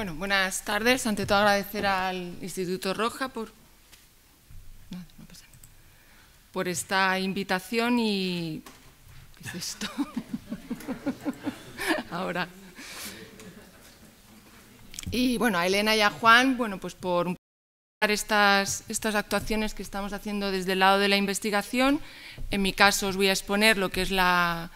Bueno, buenas tardes. Ante todo agradecer al Instituto Roja por, por esta invitación y... ¿Qué es esto? Ahora. Y bueno, a Elena y a Juan, bueno, pues por estas, estas actuaciones que estamos haciendo desde el lado de la investigación. En mi caso os voy a exponer lo que es la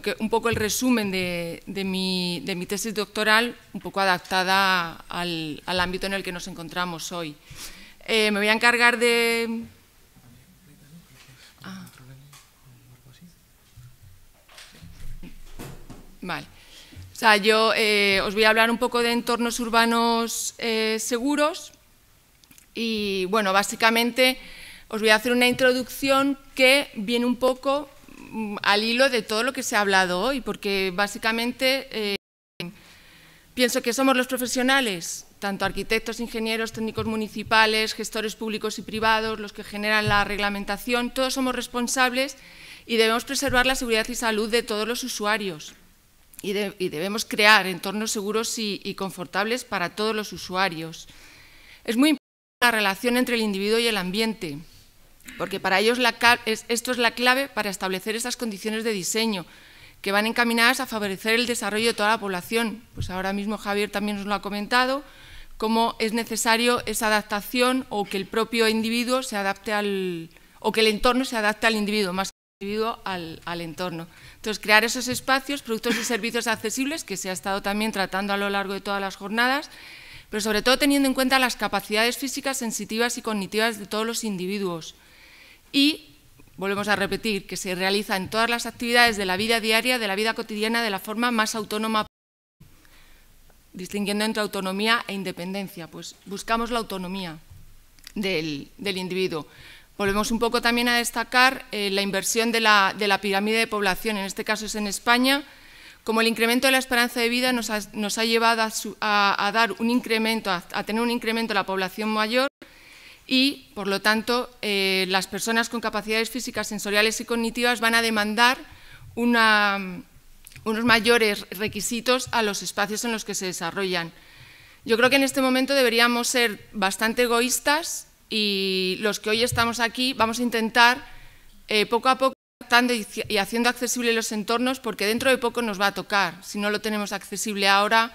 que, un poco el resumen de, mi, de mi, tesis doctoral, un poco adaptada al, ámbito en el que nos encontramos hoy. Eh, me voy a encargar de... Ah. Vale. O sea, yo eh, os voy a hablar un poco de entornos urbanos eh, seguros y, bueno, básicamente os voy a hacer una introducción que viene un poco Mm, al hilo de todo lo que se ha hablado hoy, porque básicamente eh, pienso que somos los profesionales, tanto arquitectos, ingenieros, técnicos municipales, gestores públicos y privados, los que generan la reglamentación, todos somos responsables y debemos preservar la seguridad y salud de todos los usuarios. Y, debemos crear entornos seguros y confortables para todos los usuarios. Es muy importante la relación entre el individuo y el ambiente porque para ellos esto es la clave para establecer esas condiciones de diseño que van encaminadas a favorecer el desarrollo de toda la población. Pues ahora mismo Javier también nos lo ha comentado, cómo es necesario esa adaptación o que el propio individuo se adapte al, o que el entorno se adapte al individuo, más que el individuo al entorno. Entonces, crear esos espacios, productos y servicios accesibles, que se ha estado también tratando a lo largo de todas las jornadas, pero sobre todo teniendo en cuenta las capacidades físicas, sensitivas y cognitivas de todos los individuos y volvemos a repetir, que se realiza en todas las actividades de la vida diaria, de la vida cotidiana, de la forma más autónoma, distinguiendo entre autonomía e independencia. Pues buscamos la autonomía del, individuo. Volvemos un poco también a destacar eh, la inversión de la, pirámide de población, en este caso es en España, como el incremento de la esperanza de vida nos ha, llevado a, dar un incremento, a tener un incremento de la población mayor, y, por lo tanto, eh, las personas con capacidades físicas, sensoriales y cognitivas van a demandar unos mayores requisitos a los espacios en los que se desarrollan. Yo creo que en este momento deberíamos ser bastante egoístas y los que hoy estamos aquí vamos a intentar eh, poco a poco y haciendo accesibles los entornos porque dentro de poco nos va a tocar. Si no lo tenemos accesible ahora,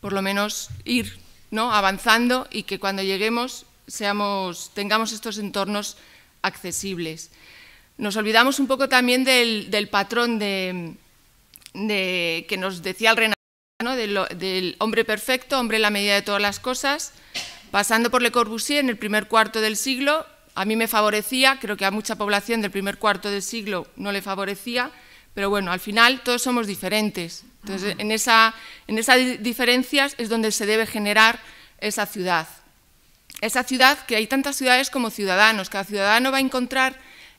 por lo menos ir ¿no? avanzando y que cuando lleguemos seamos, tengamos estos entornos accesibles. Nos olvidamos un poco también del, patrón que nos decía el Renato... del, hombre perfecto, hombre en la medida de todas las cosas, pasando por Le Corbusier en el primer cuarto del siglo, a mí me favorecía, creo que a mucha población del primer cuarto del siglo no le favorecía, pero bueno, al final todos somos diferentes. Entonces, esa, en esas diferencias es donde se debe generar esa ciudad esa ciudad, que hay tantas ciudades como ciudadanos, cada ciudadano va a encontrar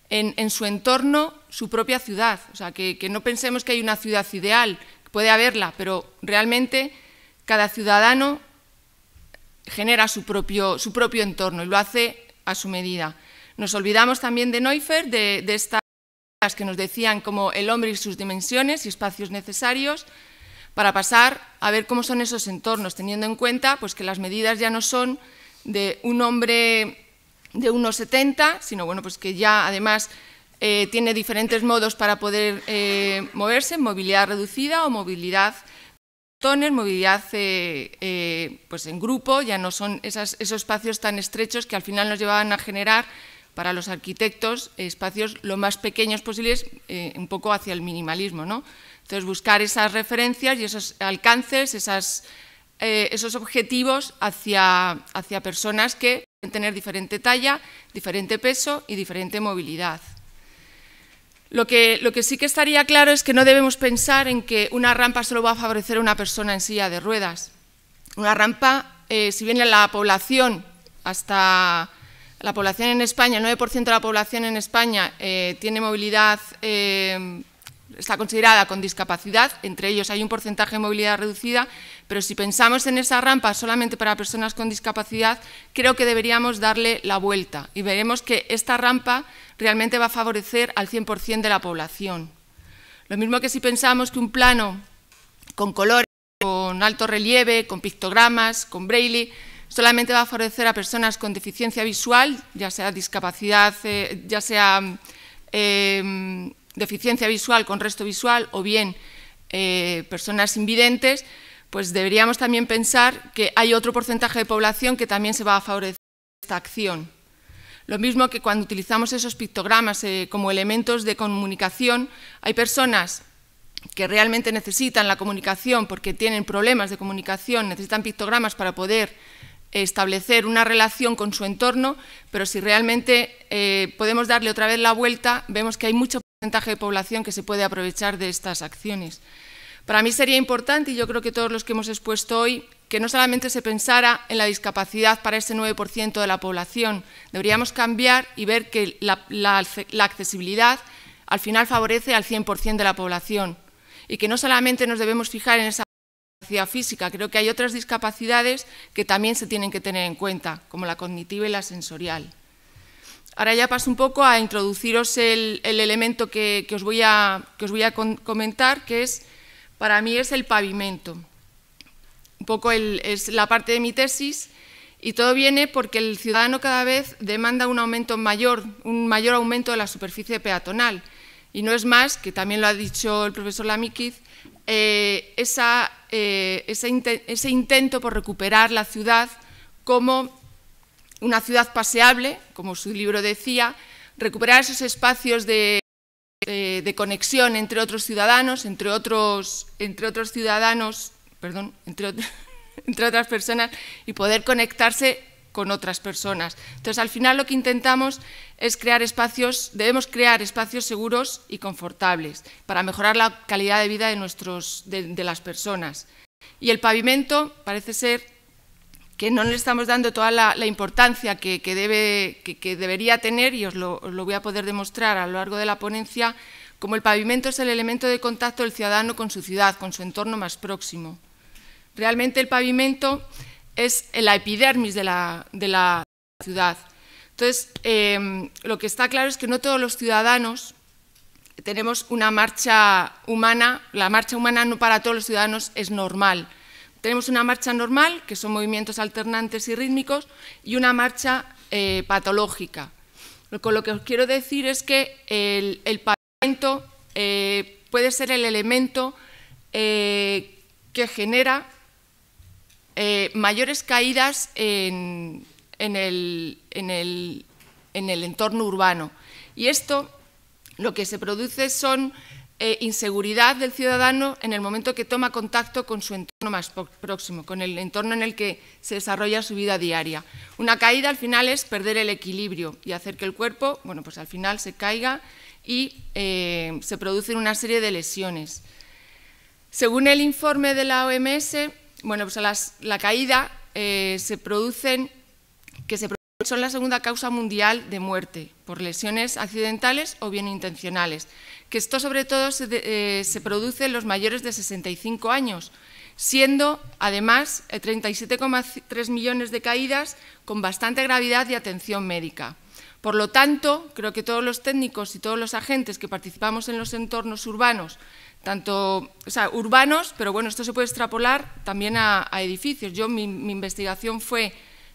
en, su entorno su propia ciudad, o sea, que, no pensemos que hay una ciudad ideal, puede haberla, pero realmente cada ciudadano genera su propio, su propio entorno y lo hace a su medida. Nos olvidamos también de Neufer, de, de estas que nos decían como el hombre y sus dimensiones y espacios necesarios, para pasar a ver cómo son esos entornos, teniendo en cuenta pues, que las medidas ya no son de un hombre de unos 70, sino bueno, pues que ya además eh, tiene diferentes modos para poder eh, moverse, movilidad reducida o movilidad toner, movilidad eh, pues en grupo, ya no son esos espacios tan estrechos que al final nos llevaban a generar para los arquitectos espacios lo más pequeños posibles, un poco hacia el minimalismo. ¿no? Entonces buscar esas referencias y esos alcances, esas eh, esos objetivos hacia, hacia personas que pueden tener diferente talla, diferente peso y diferente movilidad. Lo que, lo que, sí que estaría claro es que no debemos pensar en que una rampa solo va a favorecer a una persona en silla de ruedas. Una rampa, eh, si bien la población, hasta la población en España, el 9% de la población en España eh, tiene movilidad está considerada con discapacidad, entre ellos hay un porcentaje de movilidad reducida, pero si pensamos en esa rampa solamente para personas con discapacidad, creo que deberíamos darle la vuelta y veremos que esta rampa realmente va a favorecer al 100% de la población. Lo mismo que si pensamos que un plano con colores, con alto relieve, con pictogramas, con braille, solamente va a favorecer a personas con deficiencia visual, ya sea discapacidad, eh, ya sea... Eh, deficiencia visual con resto visual o bien eh, personas invidentes, pues deberíamos también pensar que hay otro porcentaje de población que también se va a favorecer esta acción. Lo mismo que cuando utilizamos esos pictogramas eh, como elementos de comunicación, hay personas que realmente necesitan la comunicación porque tienen problemas de comunicación, necesitan pictogramas para poder establecer una relación con su entorno, pero si realmente eh, podemos darle otra vez la vuelta, vemos que hay mucha porcentaje de población que se puede aprovechar de estas acciones. Para mí sería importante, y yo creo que todos los que hemos expuesto hoy, que no solamente se pensara en la discapacidad para ese 9% de la población, deberíamos cambiar y ver que la, la accesibilidad al final favorece al 100% de la población y que no solamente nos debemos fijar en esa discapacidad física, creo que hay otras discapacidades que también se tienen que tener en cuenta, como la cognitiva y la sensorial. Ahora ya paso un poco a introduciros el, elemento que, os voy a, os voy a comentar, que es, para mí es el pavimento. Un poco es la parte de mi tesis y todo viene porque el ciudadano cada vez demanda un aumento mayor, un mayor aumento de la superficie peatonal. Y no es más, que también lo ha dicho el profesor Lamikiz eh, esa, eh, ese intento por recuperar la ciudad como una ciudad paseable, como su libro decía, recuperar esos espacios de, conexión entre otros ciudadanos, entre otros, entre otros ciudadanos, perdón, entre, entre otras personas y poder conectarse con otras personas. Entonces, al final lo que intentamos es crear espacios, debemos crear espacios seguros y confortables para mejorar la calidad de vida de, nuestros, de las personas. Y el pavimento parece ser que no le estamos dando toda la, importancia que, debe, que, debería tener, y os lo, voy a poder demostrar a lo largo de la ponencia, como el pavimento es el elemento de contacto del ciudadano con su ciudad, con su entorno más próximo. Realmente el pavimento es la epidermis de la, ciudad. Entonces, eh, lo que está claro es que no todos los ciudadanos tenemos una marcha humana, la marcha humana no para todos los ciudadanos es normal, tenemos una marcha normal, que son movimientos alternantes y rítmicos, y una marcha eh, patológica. Con lo que os quiero decir es que el, pavimento eh, puede ser el elemento eh, que genera mayores caídas en el entorno urbano. Y esto lo que se produce son eh, inseguridad del ciudadano en el momento que toma contacto con su entorno más próximo, con el entorno en el que se desarrolla su vida diaria. Una caída al final es perder el equilibrio y hacer que el cuerpo, bueno, pues al final se caiga y eh, se producen una serie de lesiones. Según el informe de la OMS, bueno, pues la caída eh, se producen que se son la segunda causa mundial de muerte por lesiones accidentales o bien intencionales, que esto sobre todo se, eh, produce en los mayores de 65 años, siendo además 37,3 eh, millones de caídas con bastante gravedad y atención médica. Por lo tanto, creo que todos los técnicos y todos los agentes que participamos en los entornos urbanos, tanto urbanos, pero bueno, esto se puede extrapolar también a, edificios. Yo, mi investigación fue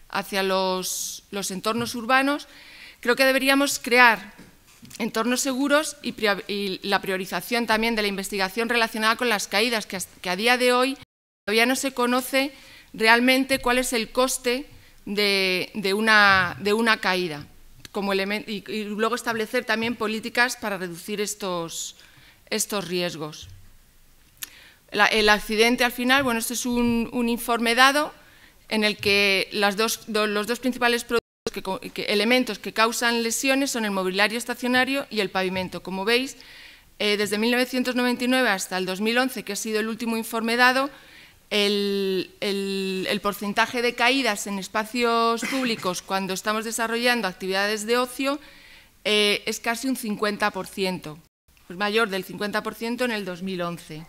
hacia los, entornos urbanos, creo que deberíamos crear entornos seguros y, la priorización también de la investigación relacionada con las caídas, que, a día de hoy todavía no se conoce realmente cuál es el coste de, una, caída. Como y, luego establecer también políticas para reducir estos, riesgos. el accidente al final, bueno, este es un informe dado en el que los dos principales elementos que causan lesiones son el mobiliario estacionario y el pavimento. Como veis, eh, desde 1999 hasta el 2011, que ha sido el último informe dado, el, porcentaje de caídas en espacios públicos cuando estamos desarrollando actividades de ocio eh, es casi un 50%, pues mayor del 50% en el 2011.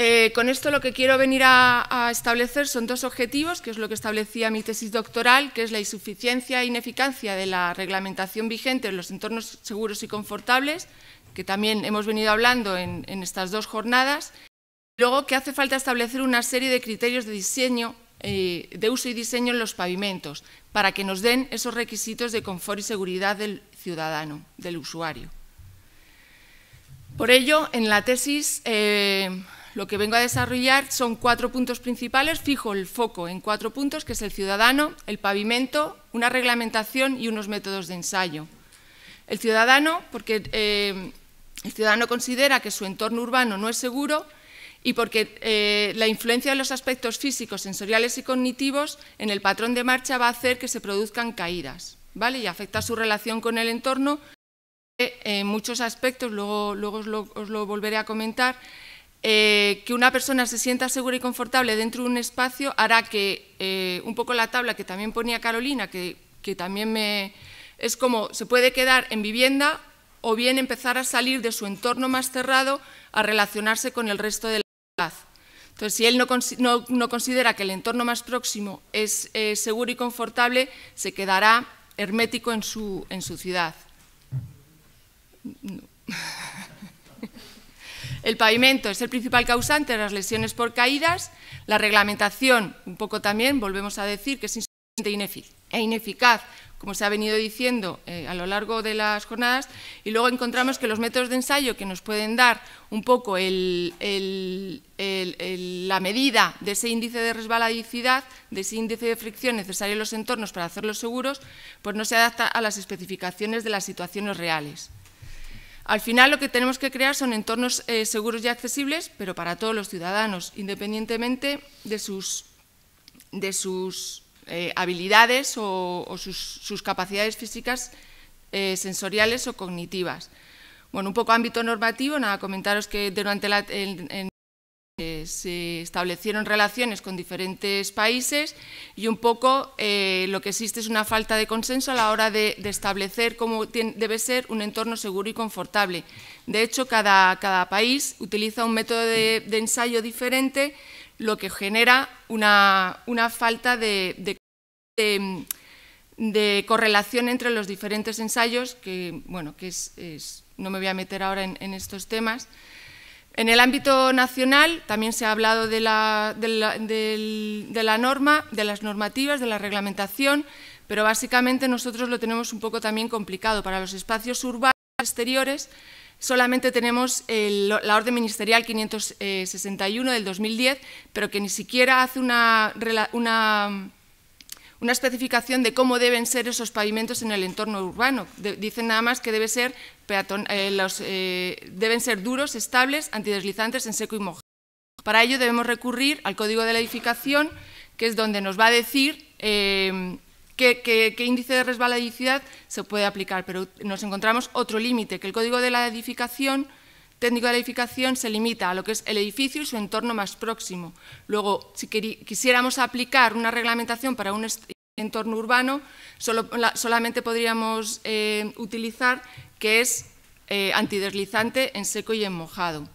Eh, con esto lo que quiero venir a, establecer son dos objetivos, que es lo que establecía mi tesis doctoral, que es la insuficiencia e ineficacia de la reglamentación vigente en los entornos seguros y confortables, que también hemos venido hablando en, estas dos jornadas. Luego, que hace falta establecer una serie de criterios de diseño, eh, de uso y diseño en los pavimentos, para que nos den esos requisitos de confort y seguridad del ciudadano, del usuario. Por ello, en la tesis... Eh, lo que vengo a desarrollar son cuatro puntos principales. Fijo el foco en cuatro puntos, que es el ciudadano, el pavimento, una reglamentación y unos métodos de ensayo. El ciudadano, porque eh, el ciudadano considera que su entorno urbano no es seguro y porque eh, la influencia de los aspectos físicos, sensoriales y cognitivos en el patrón de marcha va a hacer que se produzcan caídas y afecta su relación con el entorno en muchos aspectos, luego, os lo volveré a comentar, eh, que una persona se sienta segura y confortable dentro de un espacio hará que eh, un poco la tabla que también ponía Carolina, que, que también me... Es como se puede quedar en vivienda o bien empezar a salir de su entorno más cerrado a relacionarse con el resto de la ciudad. Entonces, si él no, no, no, considera que el entorno más próximo es eh, seguro y confortable, se quedará hermético en su, en su ciudad. No. El pavimento es el principal causante de las lesiones por caídas. La reglamentación, un poco también, volvemos a decir que es insuficiente e, e ineficaz, como se ha venido diciendo eh, a lo largo de las jornadas. Y luego encontramos que los métodos de ensayo que nos pueden dar un poco la medida de ese índice de resbaladicidad, de ese índice de fricción necesario en los entornos para hacerlos seguros, pues no se adapta a las especificaciones de las situaciones reales. Al final lo que tenemos que crear son entornos eh, seguros y accesibles, pero para todos los ciudadanos, independientemente de sus, de sus eh, habilidades o, sus, capacidades físicas, eh, sensoriales o cognitivas. Bueno, un poco ámbito normativo, nada, comentaros que durante la, se establecieron relaciones con diferentes países y un poco eh, lo que existe es una falta de consenso a la hora de, establecer cómo debe ser un entorno seguro y confortable. De hecho, cada, país utiliza un método de, ensayo diferente, lo que genera una, falta de, correlación entre los diferentes ensayos, que, bueno, que es, no me voy a meter ahora en estos temas, en el ámbito nacional también se ha hablado de la, norma, de las normativas, de la reglamentación, pero básicamente nosotros lo tenemos un poco también complicado. Para los espacios urbanos exteriores solamente tenemos la orden ministerial 561 eh, del 2010, pero que ni siquiera hace una, una una especificación de cómo deben ser esos pavimentos en el entorno urbano. dicen nada más que eh, eh, deben ser duros, estables, antideslizantes en seco y mojado. Para ello debemos recurrir al código de la edificación, que es donde nos va a decir eh, qué, qué índice de resbaladicidad se puede aplicar. Pero nos encontramos otro límite, que el código de la edificación técnico de la edificación se limita a lo que es el edificio y su entorno más próximo. Luego, si quisiéramos aplicar una reglamentación para un entorno urbano, solo, solamente podríamos eh, utilizar que es eh, antideslizante en seco y en mojado.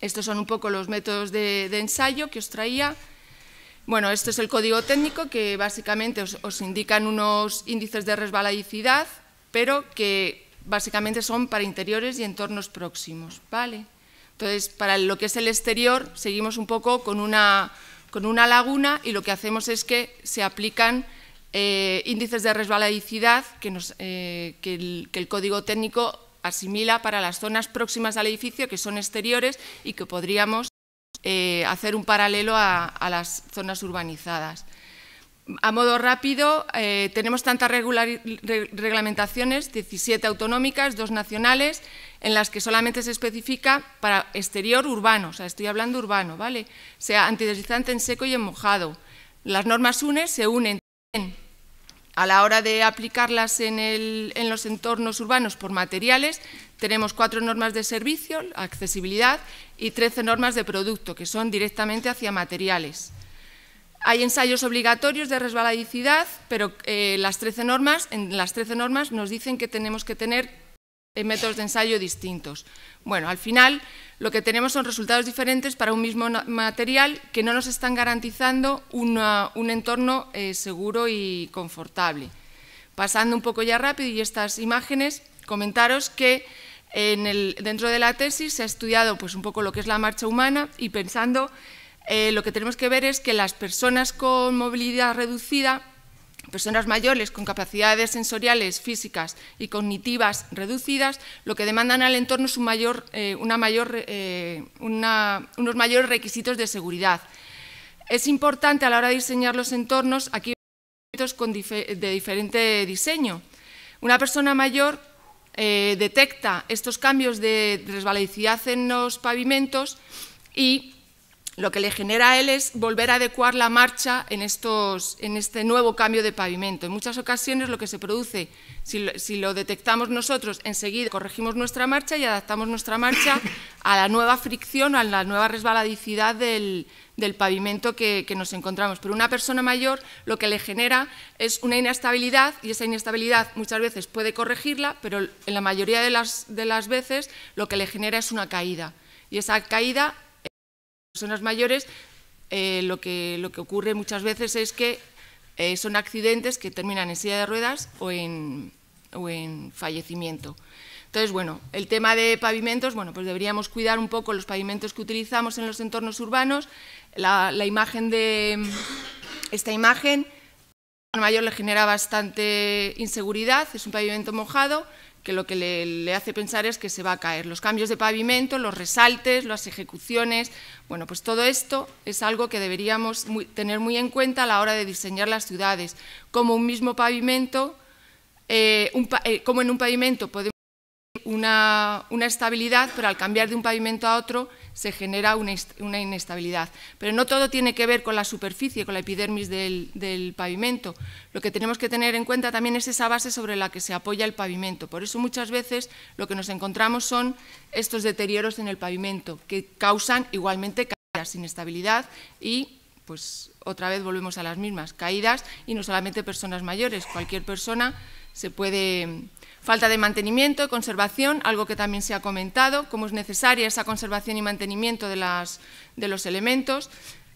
Estos son un poco los métodos de, ensayo que os traía. Bueno, este es el código técnico que básicamente os, os indican unos índices de resbaladicidad, pero que básicamente son para interiores y entornos próximos, ¿vale? Entonces, para lo que es el exterior, seguimos un poco con una, con una laguna y lo que hacemos es que se aplican eh, índices de resbaladicidad que, nos, eh, que, el, código técnico asimila para las zonas próximas al edificio, que son exteriores y que podríamos eh, hacer un paralelo a, las zonas urbanizadas a modo rápido, eh, tenemos tantas reglamentaciones, 17 autonómicas, dos nacionales, en las que solamente se especifica para exterior urbano, o sea, estoy hablando urbano, ¿vale? Sea antideslizante en seco y en mojado. Las normas UNE se unen a la hora de aplicarlas en, en los entornos urbanos por materiales, tenemos cuatro normas de servicio, accesibilidad, y 13 normas de producto, que son directamente hacia materiales. Hay ensayos obligatorios de resbaladicidad, pero eh, las 13 normas, en las 13 normas nos dicen que tenemos que tener eh, métodos de ensayo distintos. Bueno, al final lo que tenemos son resultados diferentes para un mismo material que no nos están garantizando un entorno eh, seguro y confortable. Pasando un poco ya rápido y estas imágenes, comentaros que dentro de la tesis se ha estudiado pues, un poco lo que es la marcha humana y pensando eh, lo que tenemos que ver es que las personas con movilidad reducida, personas mayores con capacidades sensoriales, físicas y cognitivas reducidas, lo que demandan al entorno es eh, una mayor, eh, unos mayores requisitos de seguridad. Es importante a la hora de diseñar los entornos, aquí con de diferente diseño. Una persona mayor detecta estos cambios de resbaladicidad en los pavimentos y lo que le genera a él es volver a adecuar la marcha en, este nuevo cambio de pavimento. En muchas ocasiones lo que se produce, si lo, detectamos nosotros, enseguida corregimos nuestra marcha y adaptamos nuestra marcha a la nueva fricción, a la nueva resbaladicidad del, pavimento que, nos encontramos. Pero una persona mayor lo que le genera es una inestabilidad y esa inestabilidad muchas veces puede corregirla, pero en la mayoría de las, de las veces lo que le genera es una caída. Y esa caída personas mayores eh, lo, que, lo que ocurre muchas veces es que eh, son accidentes que terminan en silla de ruedas o en, fallecimiento. Entonces, bueno, el tema de pavimentos, bueno, pues deberíamos cuidar un poco los pavimentos que utilizamos en los entornos urbanos. La, la imagen de esta imagen mayor le genera bastante inseguridad, es un pavimento mojado, que lo que le, hace pensar es que se va a caer. Los cambios de pavimento, los resaltes, las ejecuciones, bueno, pues todo esto es algo que deberíamos tener muy en cuenta a la hora de diseñar las ciudades, como un mismo pavimento, eh, eh, como en un pavimento podemos una, estabilidad, pero al cambiar de un pavimento a otro se genera una, inestabilidad. Pero no todo tiene que ver con la superficie, con la epidermis del, del pavimento. Lo que tenemos que tener en cuenta también es esa base sobre la que se apoya el pavimento. Por eso muchas veces lo que nos encontramos son estos deterioros en el pavimento, que causan igualmente caídas, inestabilidad y pues otra vez volvemos a las mismas caídas y no solamente personas mayores, cualquier persona se puede Falta de mantenimiento y conservación, algo que también se ha comentado, cómo es necesaria esa conservación y mantenimiento de, los elementos.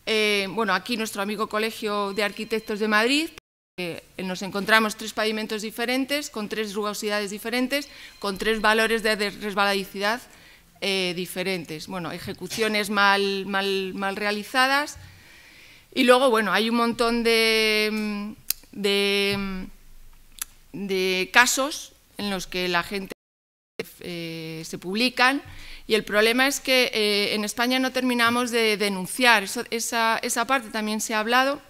Eh, bueno, aquí nuestro amigo Colegio de Arquitectos de Madrid, eh, nos encontramos tres pavimentos diferentes, con tres rugosidades diferentes, con tres valores de resbaladicidad eh, diferentes. Bueno, ejecuciones mal, realizadas. Y luego, bueno, hay un montón de casos en los que la gente eh, se publican y el problema es que eh, en España no terminamos de denunciar, esa, parte también se ha hablado,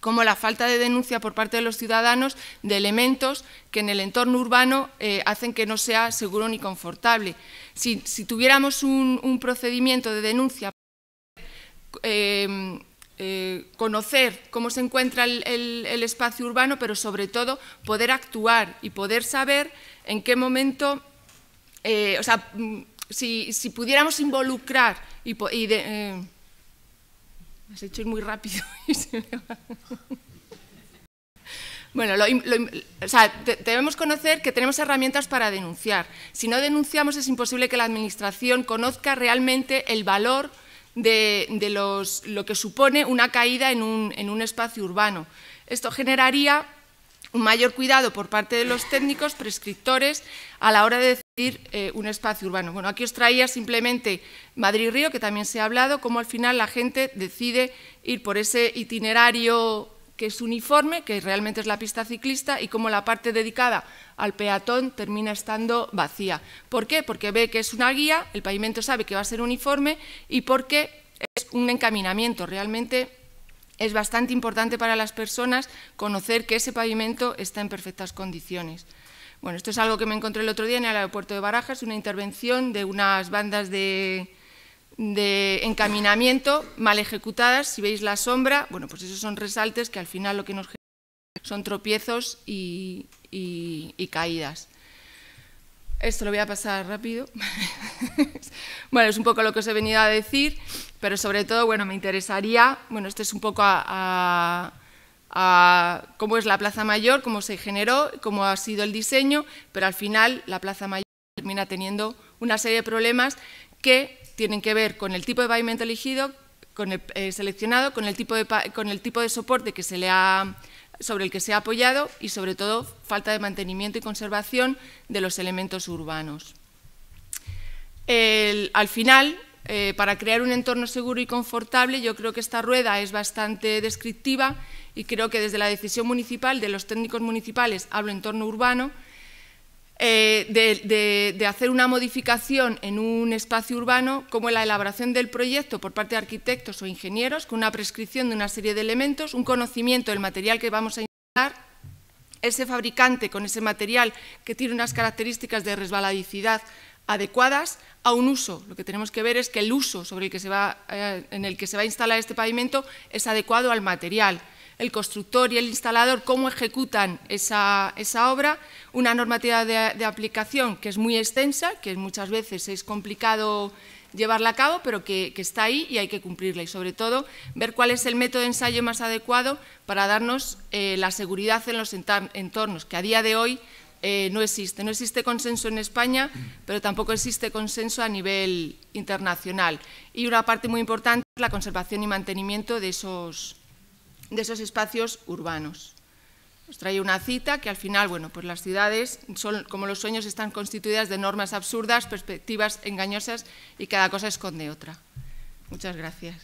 como la falta de denuncia por parte de los ciudadanos de elementos que en el entorno urbano eh, hacen que no sea seguro ni confortable. Si, tuviéramos un, procedimiento de denuncia eh, eh, conocer cómo se encuentra el, espacio urbano, pero sobre todo poder actuar y poder saber en qué momento, eh, o sea, mm, si, pudiéramos involucrar y... y eh, has hecho ir muy rápido. Y se va. Bueno, o sea, debemos conocer que tenemos herramientas para denunciar. Si no denunciamos es imposible que la Administración conozca realmente el valor de, los, lo que supone una caída en un, espacio urbano. Esto generaría un mayor cuidado por parte de los técnicos prescriptores a la hora de decidir eh, un espacio urbano. Bueno, aquí os traía simplemente Madrid-Río, que también se ha hablado, cómo al final la gente decide ir por ese itinerario que es uniforme, que realmente es la pista ciclista, y como la parte dedicada al peatón termina estando vacía. ¿Por qué? Porque ve que es una guía, el pavimento sabe que va a ser uniforme y porque es un encaminamiento. Realmente es bastante importante para las personas conocer que ese pavimento está en perfectas condiciones. Bueno, esto es algo que me encontré el otro día en el aeropuerto de Barajas, una intervención de unas bandas de, de encaminamiento mal ejecutadas, si veis la sombra, bueno, pues esos son resaltes que al final lo que nos son tropiezos y, caídas. Esto lo voy a pasar rápido. bueno, es un poco lo que os he venido a decir, pero sobre todo, bueno, me interesaría, bueno, este es un poco a, a cómo es la Plaza Mayor, cómo se generó, cómo ha sido el diseño, pero al final la Plaza Mayor termina teniendo una serie de problemas que tienen que ver con el tipo de pavimento elegido, con el, eh, seleccionado, con el, tipo de, soporte sobre el que se ha apoyado y, sobre todo, falta de mantenimiento y conservación de los elementos urbanos. al final, eh, para crear un entorno seguro y confortable, yo creo que esta rueda es bastante descriptiva y creo que desde la decisión municipal de los técnicos municipales, hablo entorno urbano, eh, de, hacer una modificación en un espacio urbano, como la elaboración del proyecto por parte de arquitectos o ingenieros, con una prescripción de una serie de elementos, un conocimiento del material que vamos a instalar, ese fabricante con ese material que tiene unas características de resbaladicidad adecuadas a un uso. Lo que tenemos que ver es que el uso sobre el que se va, eh, en el que se va a instalar este pavimento es adecuado al material el constructor y el instalador cómo ejecutan esa, obra, una normativa de, aplicación que es muy extensa, que muchas veces es complicado llevarla a cabo, pero que, está ahí y hay que cumplirla. Y sobre todo, ver cuál es el método de ensayo más adecuado para darnos eh, la seguridad en los entornos, que a día de hoy eh, no existe. No existe consenso en España, pero tampoco existe consenso a nivel internacional. Y una parte muy importante es la conservación y mantenimiento de esos, de esos espacios urbanos. Os trae una cita que al final, bueno, pues las ciudades son como los sueños están constituidas de normas absurdas, perspectivas engañosas y cada cosa esconde otra. Muchas gracias.